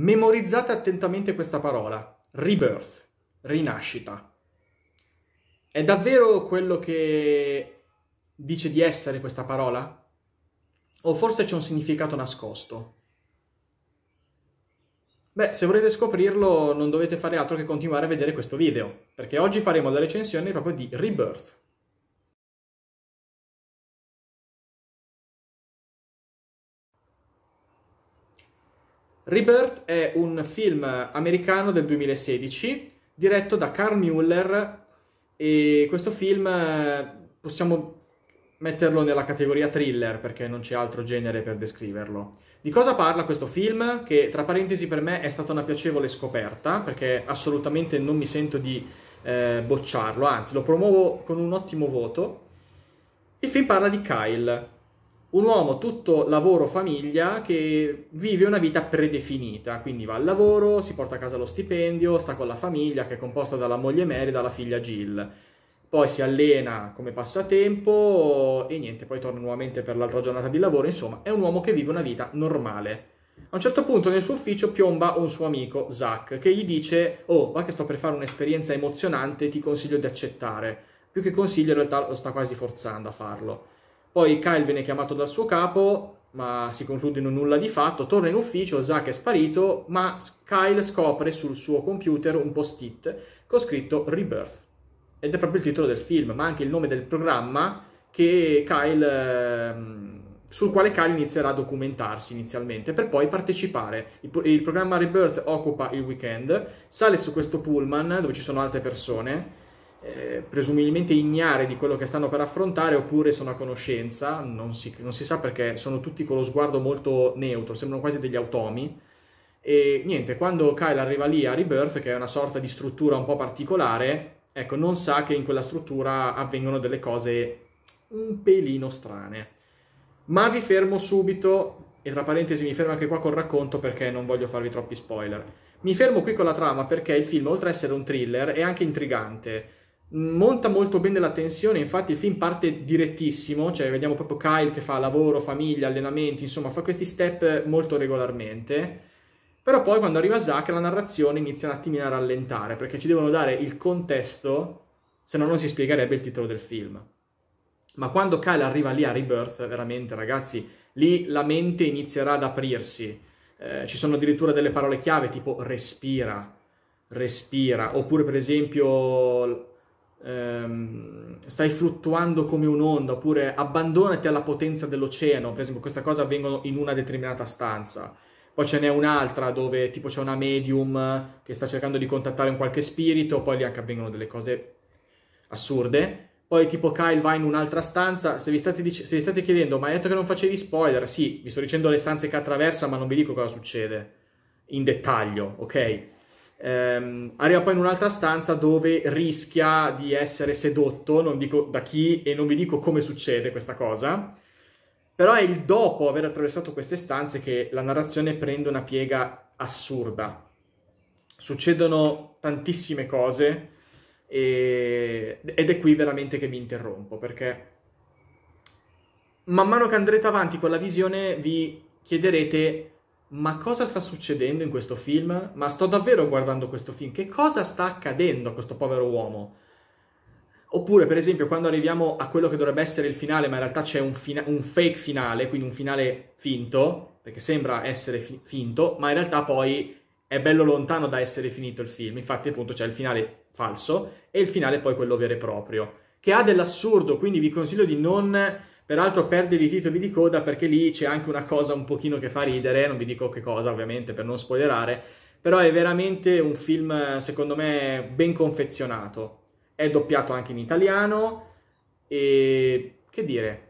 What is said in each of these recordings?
Memorizzate attentamente questa parola, rebirth, rinascita. È davvero quello che dice di essere questa parola? O forse c'è un significato nascosto? Beh, se volete scoprirlo non dovete fare altro che continuare a vedere questo video, perché oggi faremo la recensione proprio di Rebirth. Rebirth è un film americano del 2016 diretto da Carl Mueller e questo film eh, possiamo metterlo nella categoria thriller perché non c'è altro genere per descriverlo. Di cosa parla questo film? Che tra parentesi per me è stata una piacevole scoperta perché assolutamente non mi sento di eh, bocciarlo, anzi lo promuovo con un ottimo voto. Il film parla di Kyle, un uomo tutto lavoro famiglia che vive una vita predefinita, quindi va al lavoro, si porta a casa lo stipendio, sta con la famiglia che è composta dalla moglie Mary e dalla figlia Jill. Poi si allena come passatempo e niente, poi torna nuovamente per l'altra giornata di lavoro, insomma, è un uomo che vive una vita normale. A un certo punto nel suo ufficio piomba un suo amico, Zach, che gli dice «Oh, va che sto per fare un'esperienza emozionante, ti consiglio di accettare». Più che consiglio, in realtà lo sta quasi forzando a farlo. Poi Kyle viene chiamato dal suo capo, ma si conclude in un nulla di fatto. Torna in ufficio, Zack è sparito, ma Kyle scopre sul suo computer un post-it con scritto Rebirth. Ed è proprio il titolo del film, ma anche il nome del programma Kyle, ehm, sul quale Kyle inizierà a documentarsi inizialmente per poi partecipare. Il, il programma Rebirth occupa il weekend, sale su questo pullman dove ci sono altre persone eh, presumibilmente ignare di quello che stanno per affrontare oppure sono a conoscenza, non si, non si, sa perché sono tutti con lo sguardo molto neutro, sembrano quasi degli automi. E niente, quando Kyle arriva lì a Rebirth, che è una sorta di struttura un po' particolare, ecco, non sa che in quella struttura avvengono delle cose un pelino strane. Ma vi fermo subito, e tra parentesi mi fermo anche qua col racconto perché non voglio farvi troppi spoiler. Mi fermo qui con la trama perché il film, oltre ad essere un thriller, è anche intrigante monta molto bene la tensione, infatti il film parte direttissimo, cioè vediamo proprio Kyle che fa lavoro, famiglia, allenamenti, insomma fa questi step molto regolarmente. Però poi quando arriva Zach la narrazione inizia un attimino a rallentare, perché ci devono dare il contesto, se no non si spiegherebbe il titolo del film. Ma quando Kyle arriva lì a Rebirth, veramente ragazzi, lì la mente inizierà ad aprirsi. Eh, ci sono addirittura delle parole chiave tipo respira, respira, oppure per esempio ehm, stai fluttuando come un'onda, oppure abbandonati alla potenza dell'oceano, per esempio questa cosa avvengono in una determinata stanza. Poi ce n'è un'altra dove tipo c'è una medium che sta cercando di contattare un qualche spirito, poi lì anche avvengono delle cose assurde. Poi tipo Kyle va in un'altra stanza, se vi, dic- se vi state, chiedendo ma hai detto che non facevi spoiler? Sì, vi sto dicendo le stanze che attraversa ma non vi dico cosa succede in dettaglio, ok? Ehm, arriva poi in un'altra stanza dove rischia di essere sedotto, non dico da chi e non vi dico come succede questa cosa, però è il dopo aver attraversato queste stanze che la narrazione prende una piega assurda. Succedono tantissime cose e... ed è qui veramente che mi interrompo perché man mano che andrete avanti con la visione vi chiederete ma cosa sta succedendo in questo film? Ma sto davvero guardando questo film? Che cosa sta accadendo a questo povero uomo? Oppure, per esempio, quando arriviamo a quello che dovrebbe essere il finale, ma in realtà c'è un, fina- un fake finale, quindi un finale finto, perché sembra essere fi- finto, ma in realtà poi è bello lontano da essere finito il film. Infatti, appunto, c'è il finale falso e il finale poi quello vero e proprio, che ha dell'assurdo, quindi vi consiglio di non Peraltro perdevi i titoli di coda perché lì c'è anche una cosa un pochino che fa ridere, non vi dico che cosa ovviamente per non spoilerare, però è veramente un film secondo me ben confezionato. È doppiato anche in italiano e che dire,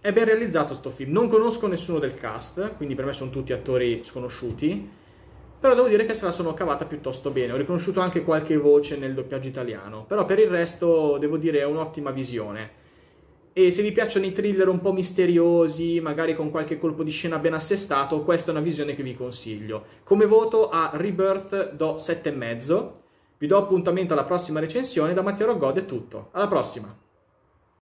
è ben realizzato questo film. Non conosco nessuno del cast, quindi per me sono tutti attori sconosciuti, però devo dire che se la sono cavata piuttosto bene. Ho riconosciuto anche qualche voce nel doppiaggio italiano, però per il resto devo dire è un'ottima visione e se vi piacciono i thriller un po' misteriosi, magari con qualche colpo di scena ben assestato, questa è una visione che vi consiglio. Come voto a Rebirth do 7,5. Vi do appuntamento alla prossima recensione. Da Matteo Rogod è tutto. Alla prossima!